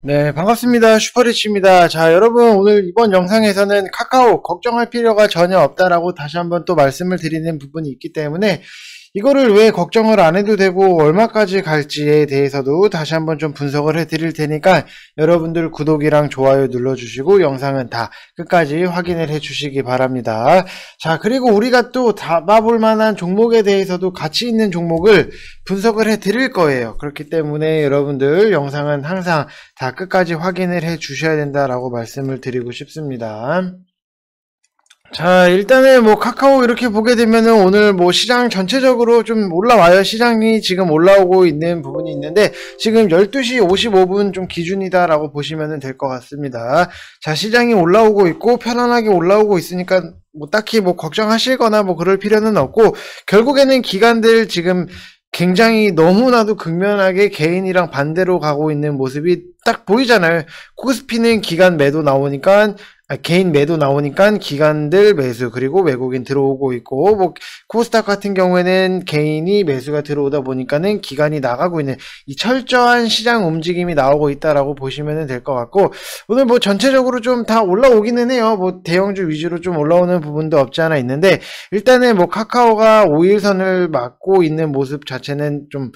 네, 반갑습니다. 슈퍼리치입니다. 자, 여러분, 오늘 이번 영상에서는 카카오 걱정할 필요가 전혀 없다라고 다시 한번 또 말씀을 드리는 부분이 있기 때문에 이거를 왜 걱정을 안 해도 되고 얼마까지 갈지에 대해서도 다시 한번 좀 분석을 해드릴 테니까 여러분들 구독이랑 좋아요 눌러주시고 영상은 다 끝까지 확인을 해주시기 바랍니다. 자 그리고 우리가 또 잡아볼 만한 종목에 대해서도 가치 있는 종목을 분석을 해드릴 거예요. 그렇기 때문에 여러분들 영상은 항상 다 끝까지 확인을 해주셔야 된다라고 말씀을 드리고 싶습니다. 자, 일단은 뭐 카카오 이렇게 보게 되면은 오늘 뭐 시장 전체적으로 좀 올라와요. 시장이 지금 올라오고 있는 부분이 있는데 지금 12시 55분 좀 기준이다라고 보시면은 될것 같습니다. 자, 시장이 올라오고 있고 편안하게 올라오고 있으니까 뭐 딱히 뭐 걱정하시거나 뭐 그럴 필요는 없고 결국에는 기관들 지금 굉장히 너무나도 극면하게 개인이랑 반대로 가고 있는 모습이 딱 보이잖아요. 코스피는 기간 매도 나오니까 아, 개인 매도 나오니까 기관들 매수 그리고 외국인 들어오고 있고 뭐 코스닥 같은 경우에는 개인이 매수가 들어오다 보니까는 기관이 나가고 있는 이 철저한 시장 움직임이 나오고 있다라고 보시면 될 것 같고 오늘 뭐 전체적으로 좀 다 올라오기는 해요 뭐 대형주 위주로 좀 올라오는 부분도 없지 않아 있는데 일단은 뭐 카카오가 5일선을 막고 있는 모습 자체는 좀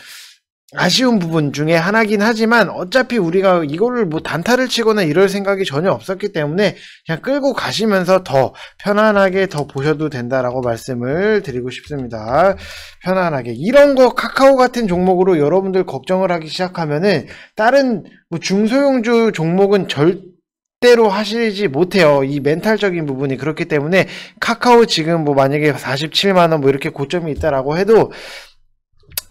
아쉬운 부분 중에 하나긴 하지만 어차피 우리가 이거를 뭐 단타를 치거나 이럴 생각이 전혀 없었기 때문에 그냥 끌고 가시면서 더 편안하게 더 보셔도 된다라고 말씀을 드리고 싶습니다. 편안하게 이런 거 카카오 같은 종목으로 여러분들 걱정을 하기 시작하면은 다른 뭐 중소형주 종목은 절대로 하시지 못해요. 이 멘탈적인 부분이 그렇기 때문에 카카오 지금 뭐 만약에 47만 원 뭐 이렇게 고점이 있다라고 해도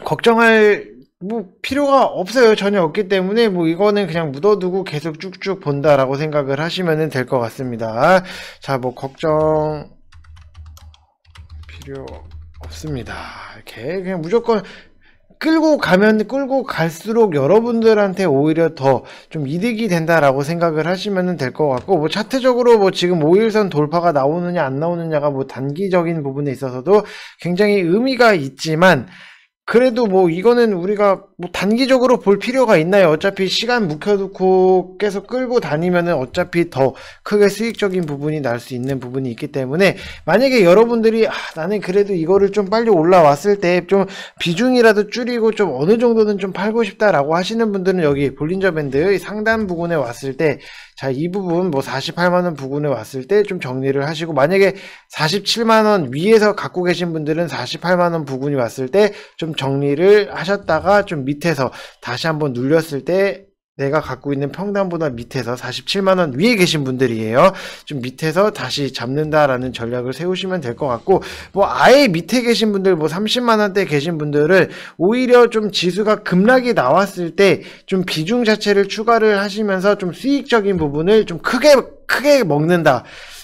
걱정할 뭐 필요가 없어요. 전혀 없기 때문에 뭐 이거는 그냥 묻어두고 계속 쭉쭉 본다라고 생각을 하시면 될 것 같습니다. 자, 뭐 걱정 필요 없습니다. 이렇게 그냥 무조건 끌고 가면 끌고 갈수록 여러분들한테 오히려 더 좀 이득이 된다라고 생각을 하시면 될 것 같고 뭐 차트적으로 뭐 지금 5일선 돌파가 나오느냐 안 나오느냐가 뭐 단기적인 부분에 있어서도 굉장히 의미가 있지만 그래도 뭐 이거는 우리가 뭐 단기적으로 볼 필요가 있나요? 어차피 시간 묵혀두고 계속 끌고 다니면은 어차피 더 크게 수익적인 부분이 날 수 있는 부분이 있기 때문에 만약에 여러분들이 아, 나는 그래도 이거를 좀 빨리 올라왔을 때 좀 비중이라도 줄이고 좀 어느 정도는 좀 팔고 싶다라고 하시는 분들은 여기 볼린저 밴드 의 상단 부분에 왔을 때 자 이 부분 뭐 48만원 부분에 왔을 때 좀 정리를 하시고 만약에 47만원 위에서 갖고 계신 분들은 48만원 부분이 왔을 때좀 정리를 하셨다가 좀 밑에서 다시 한번 눌렸을 때 내가 갖고 있는 평단보다 밑에서 47만원 위에 계신 분들이에요. 좀 밑에서 다시 잡는다라는 전략을 세우시면 될 것 같고, 뭐 아예 밑에 계신 분들, 뭐 30만원대 계신 분들은 오히려 좀 지수가 급락이 나왔을 때 좀 비중 자체를 추가를 하시면서 좀 수익적인 부분을 좀 크게, 크게 먹는다.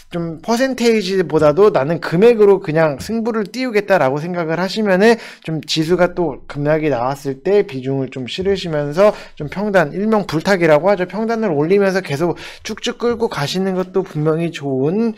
좀 퍼센테이지보다도 나는 금액으로 그냥 승부를 띄우겠다라고 생각을 하시면은 좀 지수가 또 급락이 나왔을 때 비중을 좀 실으시면서 좀 평단 일명 불타기라고 하죠 평단을 올리면서 계속 쭉쭉 끌고 가시는 것도 분명히 좋은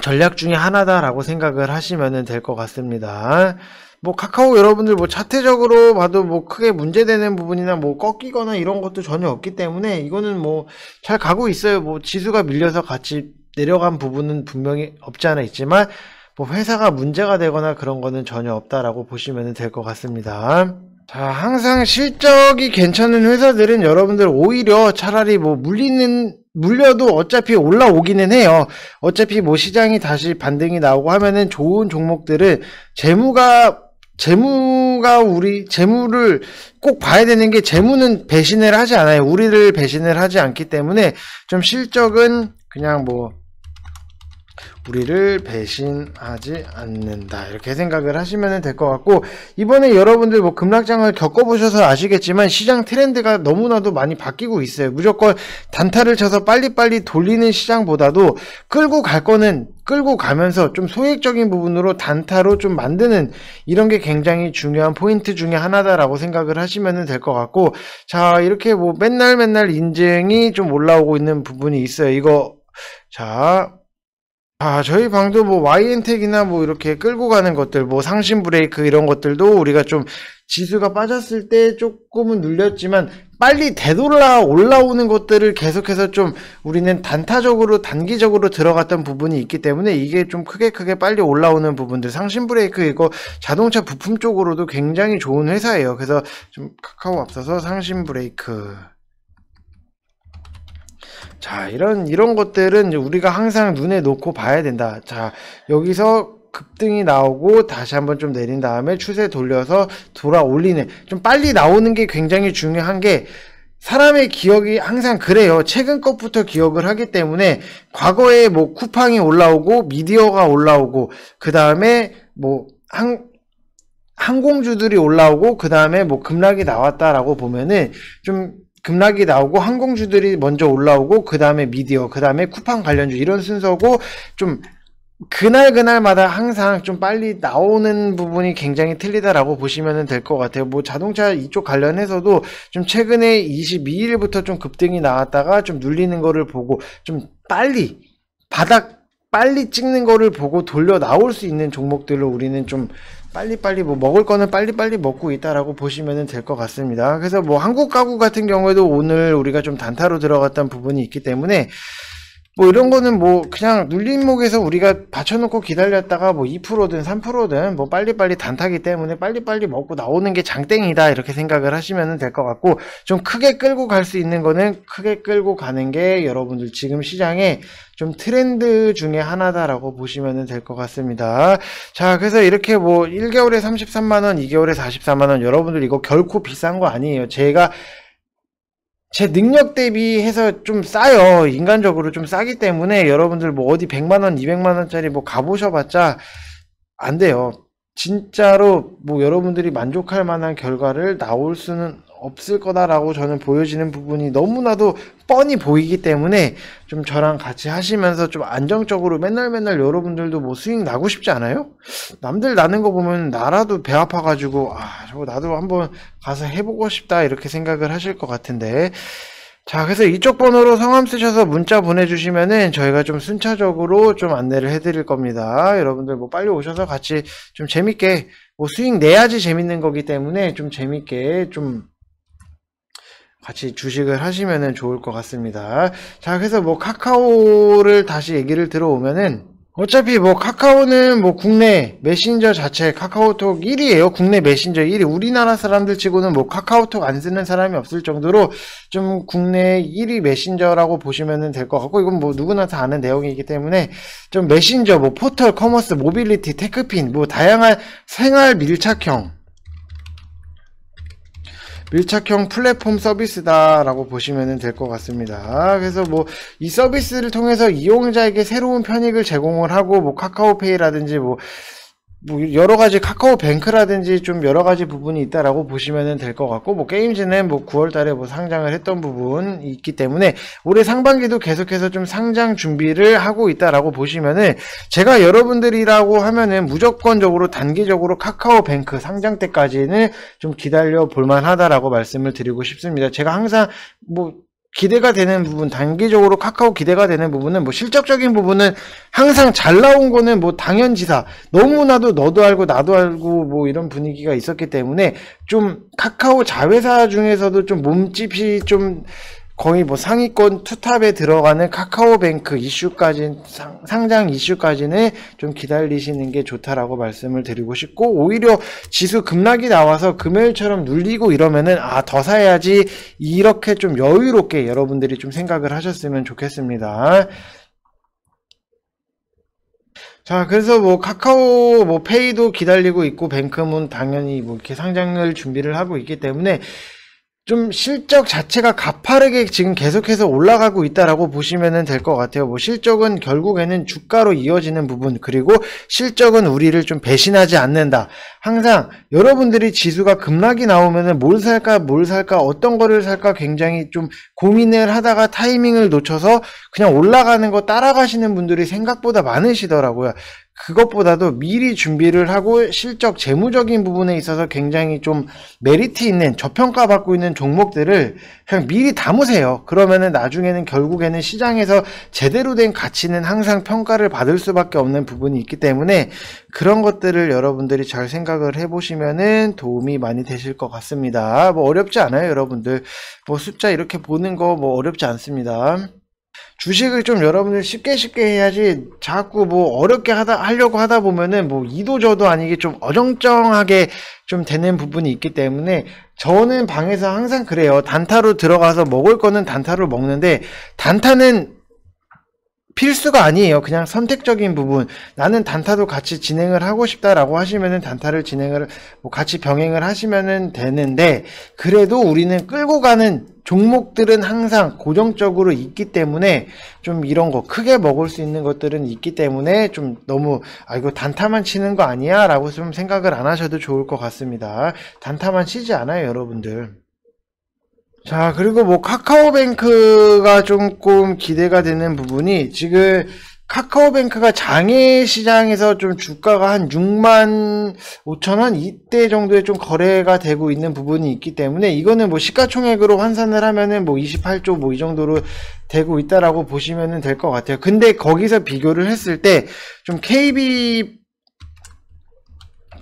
전략 중에 하나다라고 생각을 하시면 될 것 같습니다. 뭐 카카오 여러분들 뭐 차트적으로 봐도 뭐 크게 문제되는 부분이나 뭐 꺾이거나 이런 것도 전혀 없기 때문에 이거는 뭐 잘 가고 있어요. 뭐 지수가 밀려서 같이 내려간 부분은 분명히 없지 않아 있지만 뭐 회사가 문제가 되거나 그런 거는 전혀 없다라고 보시면 될 것 같습니다. 자, 항상 실적이 괜찮은 회사들은 여러분들 오히려 차라리 뭐 물리는 물려도 어차피 올라오기는 해요. 어차피 뭐 시장이 다시 반등이 나오고 하면은 좋은 종목들은 재무가 재무가 우리 재무를 꼭 봐야 되는 게 재무는 배신을 하지 않아요. 우리를 배신을 하지 않기 때문에 좀 실적은 그냥 뭐 우리를 배신하지 않는다 이렇게 생각을 하시면 될 것 같고 이번에 여러분들 뭐 급락장을 겪어보셔서 아시겠지만 시장 트렌드가 너무나도 많이 바뀌고 있어요 무조건 단타를 쳐서 빨리빨리 돌리는 시장보다도 끌고 갈 거는 끌고 가면서 좀 소액적인 부분으로 단타로 좀 만드는 이런 게 굉장히 중요한 포인트 중에 하나다라고 생각을 하시면 될 것 같고 자 이렇게 뭐 맨날 맨날 인증이 좀 올라오고 있는 부분이 있어요 이거 자 아, 저희 방도 뭐 YN텍이나 뭐 이렇게 끌고 가는 것들, 뭐 상신 브레이크 이런 것들도 우리가 좀 지수가 빠졌을 때 조금은 눌렸지만 빨리 되돌아 올라오는 것들을 계속해서 좀 우리는 단타적으로 단기적으로 들어갔던 부분이 있기 때문에 이게 좀 크게 크게 빨리 올라오는 부분들 상신 브레이크 이거 자동차 부품 쪽으로도 굉장히 좋은 회사예요. 그래서 좀 카카오 앞서서 상신 브레이크 자, 이런, 이런 것들은 우리가 항상 눈에 놓고 봐야 된다. 자, 여기서 급등이 나오고 다시 한번 좀 내린 다음에 추세 돌려서 돌아 올리는 좀 빨리 나오는 게 굉장히 중요한 게 사람의 기억이 항상 그래요. 최근 것부터 기억을 하기 때문에 과거에 뭐 쿠팡이 올라오고 미디어가 올라오고 그 다음에 뭐 한, 항공주들이 올라오고 그 다음에 뭐 급락이 나왔다라고 보면은 좀 급락이 나오고 항공주들이 먼저 올라오고 그 다음에 미디어 그 다음에 쿠팡 관련주 이런 순서고 좀 그날 그날마다 항상 좀 빨리 나오는 부분이 굉장히 틀리다라고 보시면 될 것 같아요. 뭐 자동차 이쪽 관련해서도 좀 최근에 22일부터 좀 급등이 나왔다가 좀 눌리는 거를 보고 좀 빨리 바닥 빨리 찍는 거를 보고 돌려 나올 수 있는 종목들로 우리는 좀 빨리빨리 뭐 먹을 거는 빨리빨리 먹고 있다라고 보시면 될 것 같습니다. 그래서 뭐 한국 가구 같은 경우에도 오늘 우리가 좀 단타로 들어갔던 부분이 있기 때문에 뭐 이런 거는 뭐 그냥 눌림목에서 우리가 받쳐놓고 기다렸다가 뭐 2%든 3%든 뭐 빨리빨리 단타기 때문에 빨리빨리 먹고 나오는 게 장땡이다 이렇게 생각을 하시면 될 것 같고 좀 크게 끌고 갈 수 있는 거는 크게 끌고 가는 게 여러분들 지금 시장에 좀 트렌드 중에 하나다라고 보시면 될 것 같습니다. 자 그래서 이렇게 뭐 1개월에 33만원 2개월에 44만원 여러분들 이거 결코 비싼 거 아니에요. 제가 제 능력 대비해서 좀 싸요. 인간적으로 좀 싸기 때문에 여러분들 뭐 어디 100만원, 200만원짜리 뭐 가보셔봤자 안 돼요. 진짜로 뭐 여러분들이 만족할 만한 결과를 나올 수는 없을 거다라고 저는 보여지는 부분이 너무나도 뻔히 보이기 때문에 좀 저랑 같이 하시면서 좀 안정적으로 맨날 맨날 여러분들도 뭐 수익 나고 싶지 않아요? 남들 나는 거 보면 나라도 배 아파가지고 아 저거 나도 한번 가서 해보고 싶다 이렇게 생각을 하실 것 같은데 자 그래서 이쪽 번호로 성함 쓰셔서 문자 보내주시면은 저희가 좀 순차적으로 좀 안내를 해드릴 겁니다 여러분들 뭐 빨리 오셔서 같이 좀 재밌게 뭐 수익 내야지 재밌는 거기 때문에 좀 재밌게 좀 같이 주식을 하시면 좋을 것 같습니다. 자, 그래서 뭐 카카오를 다시 얘기를 들어오면은 어차피 뭐 카카오는 뭐 국내 메신저 자체 카카오톡 1위예요. 국내 메신저 1위. 우리나라 사람들 치고는 뭐 카카오톡 안 쓰는 사람이 없을 정도로 좀 국내 1위 메신저라고 보시면 될 것 같고 이건 뭐 누구나 다 아는 내용이기 때문에 좀 메신저 뭐 포털 커머스 모빌리티 테크핀 뭐 다양한 생활 밀착형 밀착형 플랫폼 서비스다라고 보시면 될 것 같습니다. 그래서 뭐 이 서비스를 통해서 이용자에게 새로운 편익을 제공을 하고 뭐 카카오페이라든지 뭐뭐 여러 가지 카카오 뱅크라든지 좀 여러 가지 부분이 있다라고 보시면 될 것 같고 뭐 게임즈는 뭐 9월달에 뭐 상장을 했던 부분 있기 때문에 올해 상반기도 계속해서 좀 상장 준비를 하고 있다라고 보시면은 제가 여러분들이라고 하면은 무조건적으로 단기적으로 카카오 뱅크 상장 때까지는 좀 기다려 볼만하다라고 말씀을 드리고 싶습니다. 제가 항상 뭐 기대가 되는 부분, 단기적으로 카카오 기대가 되는 부분은 뭐 실적적인 부분은 항상 잘 나온 거는 뭐 당연지사 너무나도 너도 알고 나도 알고 뭐 이런 분위기가 있었기 때문에 좀 카카오 자회사 중에서도 좀 몸집이 좀 거의 뭐 상위권 투탑에 들어가는 카카오뱅크 이슈까지 상, 상장 이슈까지는 좀 기다리시는 게 좋다라고 말씀을 드리고 싶고 오히려 지수 급락이 나와서 금요일처럼 눌리고 이러면은 아 더 사야지 이렇게 좀 여유롭게 여러분들이 좀 생각을 하셨으면 좋겠습니다. 자, 그래서 뭐 카카오 뭐 페이도 기다리고 있고 뱅크문 당연히 뭐 이렇게 상장을 준비를 하고 있기 때문에 좀 실적 자체가 가파르게 지금 계속해서 올라가고 있다라고 보시면 될 것 같아요. 뭐 실적은 결국에는 주가로 이어지는 부분 그리고 실적은 우리를 좀 배신하지 않는다. 항상 여러분들이 지수가 급락이 나오면은 뭘 살까 뭘 살까 어떤 거를 살까 굉장히 좀 고민을 하다가 타이밍을 놓쳐서 그냥 올라가는 거 따라가시는 분들이 생각보다 많으시더라고요. 그것보다도 미리 준비를 하고 실적 재무적인 부분에 있어서 굉장히 좀 메리트 있는 저평가 받고 있는 종목들을 그냥 미리 담으세요. 그러면은 나중에는 결국에는 시장에서 제대로 된 가치는 항상 평가를 받을 수밖에 없는 부분이 있기 때문에 그런 것들을 여러분들이 잘 생각을 해보시면은 도움이 많이 되실 것 같습니다. 뭐 어렵지 않아요, 여러분들. 뭐 숫자 이렇게 보는 거 뭐 어렵지 않습니다. 주식을 좀 여러분들 쉽게 쉽게 해야지 자꾸 뭐 어렵게 하다 하려고 하다 보면은 뭐 이도저도 아니게 좀 어정쩡하게 좀 되는 부분이 있기 때문에 저는 방에서 항상 그래요. 단타로 들어가서 먹을 거는 단타로 먹는데 단타는 필수가 아니에요. 그냥 선택적인 부분. 나는 단타도 같이 진행을 하고 싶다라고 하시면은 단타를 진행을 뭐 같이 병행을 하시면은 되는데 그래도 우리는 끌고 가는 종목들은 항상 고정적으로 있기 때문에 좀 이런 거 크게 먹을 수 있는 것들은 있기 때문에 좀 너무 아 이거 단타만 치는 거 아니야 라고 좀 생각을 안 하셔도 좋을 것 같습니다 단타만 치지 않아요 여러분들 자, 그리고 뭐 카카오뱅크가 조금 기대가 되는 부분이 지금 카카오뱅크가 장외 시장에서 좀 주가가 한 6만 5천 원 이때 정도에 좀 거래가 되고 있는 부분이 있기 때문에 이거는 뭐 시가총액으로 환산을 하면은 뭐 28조 뭐 이 정도로 되고 있다라고 보시면은 될것 같아요. 근데 거기서 비교를 했을 때 좀 KB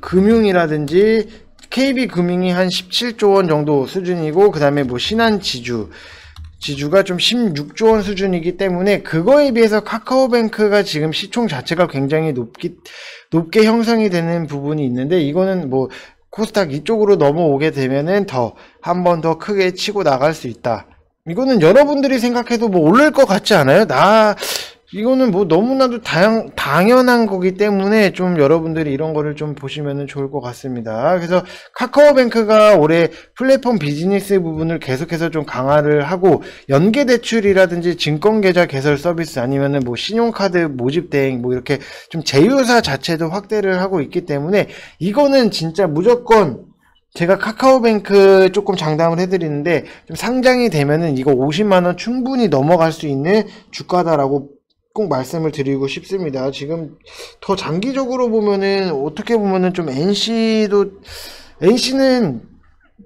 금융이라든지 KB금융이 한 17조 원 정도 수준이고 그 다음에 뭐 신한지주 지주가 좀 16조 원 수준이기 때문에 그거에 비해서 카카오뱅크가 지금 시총 자체가 굉장히 높기 높게 형성이 되는 부분이 있는데 이거는 뭐 코스닥 이쪽으로 넘어오게 되면은 더한 번 더 크게 치고 나갈 수 있다. 이거는 여러분들이 생각해도 뭐 오를 것 같지 않아요? 나 이거는 뭐 너무나도 당, 당연한 거기 때문에 좀 여러분들이 이런 거를 좀 보시면 좋을 것 같습니다. 그래서 카카오뱅크가 올해 플랫폼 비즈니스 부분을 계속해서 좀 강화를 하고 연계 대출이라든지 증권 계좌 개설 서비스 아니면은 뭐 신용카드 모집 대행 뭐 이렇게 좀 제휴사 자체도 확대를 하고 있기 때문에 이거는 진짜 무조건 제가 카카오뱅크 조금 장담을 해드리는데 좀 상장이 되면은 이거 50만원 충분히 넘어갈 수 있는 주가다라고 꼭 말씀을 드리고 싶습니다. 지금 더 장기적으로 보면은 어떻게 보면은 좀 NC도 NC는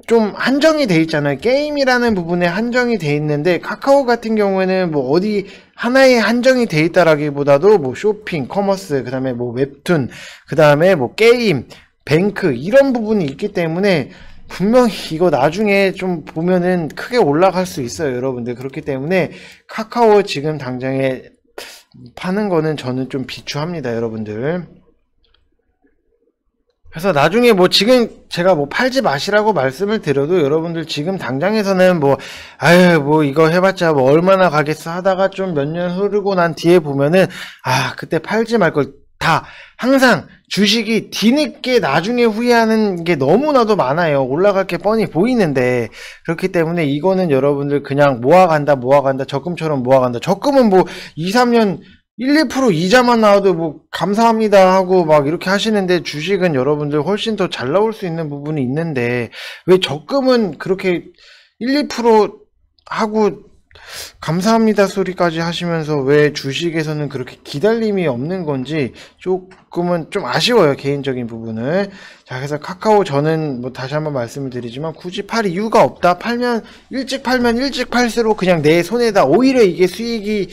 좀 한정이 돼 있잖아요. 게임이라는 부분에 한정이 돼 있는데 카카오 같은 경우에는 뭐 어디 하나에 한정이 돼 있다라기보다도 뭐 쇼핑, 커머스, 그다음에 뭐 웹툰, 그다음에 뭐 게임, 뱅크 이런 부분이 있기 때문에 분명히 이거 나중에 좀 보면은 크게 올라갈 수 있어요, 여러분들. 그렇기 때문에 카카오 지금 당장에 파는 거는 저는 좀 비추합니다 여러분들 그래서 나중에 뭐 지금 제가 뭐 팔지 마시라고 말씀을 드려도 여러분들 지금 당장에서는 뭐 아유 뭐 이거 해봤자 뭐 얼마나 가겠어 하다가 좀 몇 년 흐르고 난 뒤에 보면은 아 그때 팔지 말 걸 다 항상 주식이 뒤늦게 나중에 후회하는 게 너무나도 많아요. 올라갈 게 뻔히 보이는데 그렇기 때문에 이거는 여러분들 그냥 모아간다 모아간다 적금처럼 모아간다. 적금은 뭐 2, 3년 1, 2% 이자만 나와도 뭐 감사합니다 하고 막 이렇게 하시는데 주식은 여러분들 훨씬 더 잘 나올 수 있는 부분이 있는데 왜 적금은 그렇게 1, 2% 하고 감사합니다 소리까지 하시면서 왜 주식에서는 그렇게 기다림이 없는 건지 조금은 좀 아쉬워요 개인적인 부분을 자 그래서 카카오 저는 뭐 다시 한번 말씀을 드리지만 굳이 팔 이유가 없다 팔면 일찍 팔면 일찍 팔수록 그냥 내 손에다 오히려 이게 수익이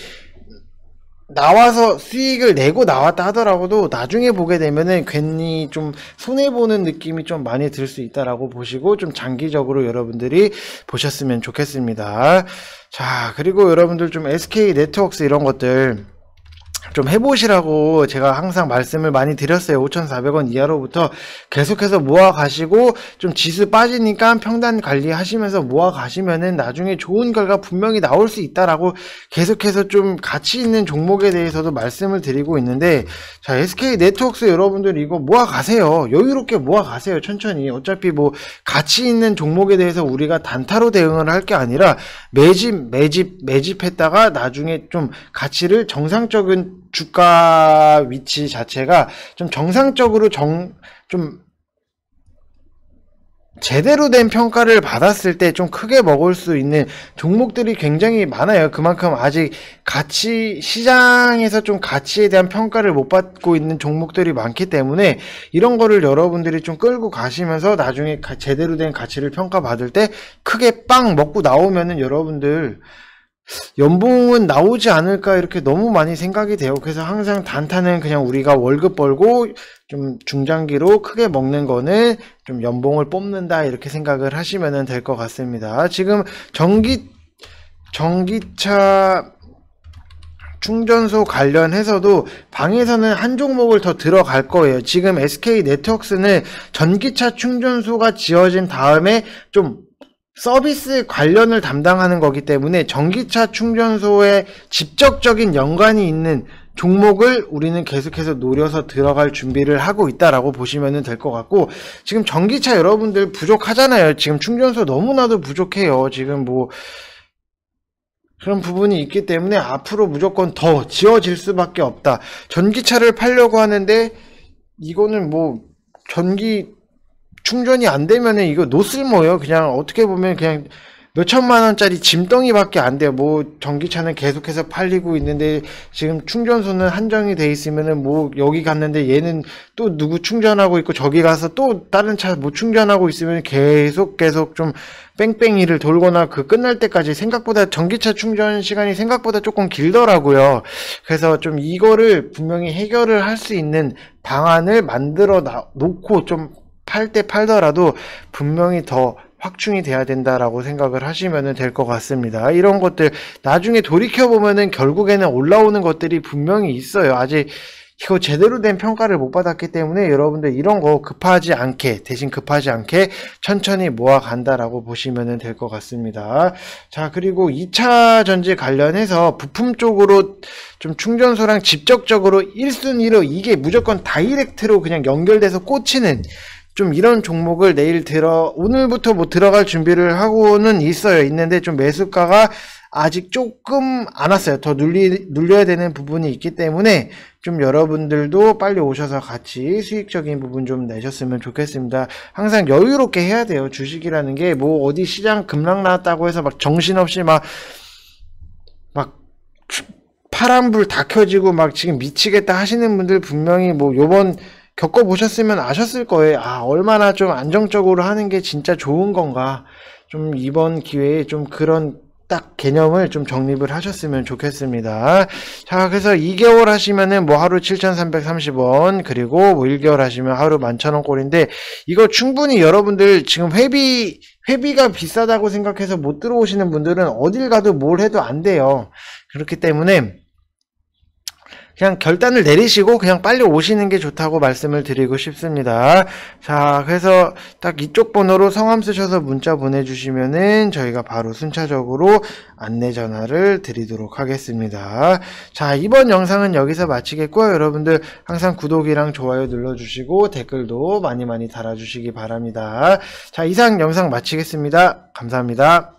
나와서 수익을 내고 나왔다 하더라도 나중에 보게 되면은 괜히 좀 손해보는 느낌이 좀 많이 들 수 있다라고 보시고 좀 장기적으로 여러분들이 보셨으면 좋겠습니다. 자, 그리고 여러분들 좀 SK 네트워크 이런 것들 좀 해보시라고 제가 항상 말씀을 많이 드렸어요. 5,400원 이하로부터 계속해서 모아 가시고 좀 지수 빠지니까 평단 관리하시면서 모아 가시면은 나중에 좋은 결과 분명히 나올 수 있다라고 계속해서 좀 가치 있는 종목에 대해서도 말씀을 드리고 있는데 자 SK 네트워크 여러분들 이거 모아 가세요. 여유롭게 모아 가세요. 천천히 어차피 뭐 가치 있는 종목에 대해서 우리가 단타로 대응을 할 게 아니라 매집 매집 매집했다가 나중에 좀 가치를 정상적인 주가 위치 자체가 좀 정상적으로 정, 좀 제대로 된 평가를 받았을 때 좀 크게 먹을 수 있는 종목들이 굉장히 많아요. 그만큼 아직 가치, 시장에서 좀 가치에 대한 평가를 못 받고 있는 종목들이 많기 때문에 이런 거를 여러분들이 좀 끌고 가시면서 나중에 제대로 된 가치를 평가받을 때 크게 빵 먹고 나오면은 여러분들 연봉은 나오지 않을까 이렇게 너무 많이 생각이 돼요. 그래서 항상 단타는 그냥 우리가 월급 벌고 좀 중장기로 크게 먹는 거는 좀 연봉을 뽑는다 이렇게 생각을 하시면 될 것 같습니다. 지금 전기 전기차 충전소 관련해서도 방에서는 한 종목을 더 들어갈 거예요. 지금 SK 네트웍스는 전기차 충전소가 지어진 다음에 좀 서비스 관련을 담당하는 거기 때문에 전기차 충전소에 직접적인 연관이 있는 종목을 우리는 계속해서 노려서 들어갈 준비를 하고 있다라고 보시면 될 것 같고 지금 전기차 여러분들 부족하잖아요. 지금 충전소 너무나도 부족해요. 지금 뭐 그런 부분이 있기 때문에 앞으로 무조건 더 지어질 수밖에 없다. 전기차를 팔려고 하는데 이거는 뭐 전기 충전이 안 되면은 이거 노쓸모예요. 그냥 어떻게 보면 그냥 몇 천만 원짜리 짐덩이밖에 안 돼요. 뭐 전기차는 계속해서 팔리고 있는데 지금 충전소는 한정이 돼 있으면은 뭐 여기 갔는데 얘는 또 누구 충전하고 있고 저기 가서 또 다른 차 뭐 충전하고 있으면 계속 계속 좀 뺑뺑이를 돌거나 그 끝날 때까지 생각보다 전기차 충전 시간이 생각보다 조금 길더라고요. 그래서 좀 이거를 분명히 해결을 할 수 있는 방안을 만들어 놓고 좀 팔때 팔더라도 분명히 더 확충이 돼야 된다라고 생각을 하시면 될 것 같습니다. 이런 것들 나중에 돌이켜보면은 결국에는 올라오는 것들이 분명히 있어요. 아직 이거 제대로 된 평가를 못 받았기 때문에 여러분들 이런 거 급하지 않게 대신 급하지 않게 천천히 모아간다라고 보시면 될 것 같습니다. 자 그리고 2차 전지 관련해서 부품 쪽으로 좀 충전소랑 직접적으로 1순위로 이게 무조건 다이렉트로 그냥 연결돼서 꽂히는 좀 이런 종목을 내일 들어 오늘부터 뭐 들어갈 준비를 하고는 있어요. 있는데 좀 매수가가 아직 조금 안 왔어요. 더 눌리 눌려야 되는 부분이 있기 때문에 좀 여러분들도 빨리 오셔서 같이 수익적인 부분 좀 내셨으면 좋겠습니다. 항상 여유롭게 해야 돼요. 주식이라는 게 뭐 어디 시장 급락 나왔다고 해서 막 정신없이 막막 막 파란불 다 켜지고 막 지금 미치겠다 하시는 분들 분명히 뭐 요번 겪어보셨으면 아셨을 거예요. 아, 얼마나 좀 안정적으로 하는 게 진짜 좋은 건가. 좀 이번 기회에 좀 그런 딱 개념을 좀 정립을 하셨으면 좋겠습니다. 자, 그래서 2개월 하시면은 뭐 하루 7,330원, 그리고 뭐 1개월 하시면 하루 11,000원 꼴인데, 이거 충분히 여러분들 지금 회비, 회비가 비싸다고 생각해서 못 들어오시는 분들은 어딜 가도 뭘 해도 안 돼요. 그렇기 때문에, 그냥 결단을 내리시고 그냥 빨리 오시는 게 좋다고 말씀을 드리고 싶습니다. 자, 그래서 딱 이쪽 번호로 성함 쓰셔서 문자 보내주시면은 저희가 바로 순차적으로 안내 전화를 드리도록 하겠습니다. 자, 이번 영상은 여기서 마치겠고요. 여러분들 항상 구독이랑 좋아요 눌러주시고 댓글도 많이 많이 달아주시기 바랍니다. 자, 이상 영상 마치겠습니다. 감사합니다.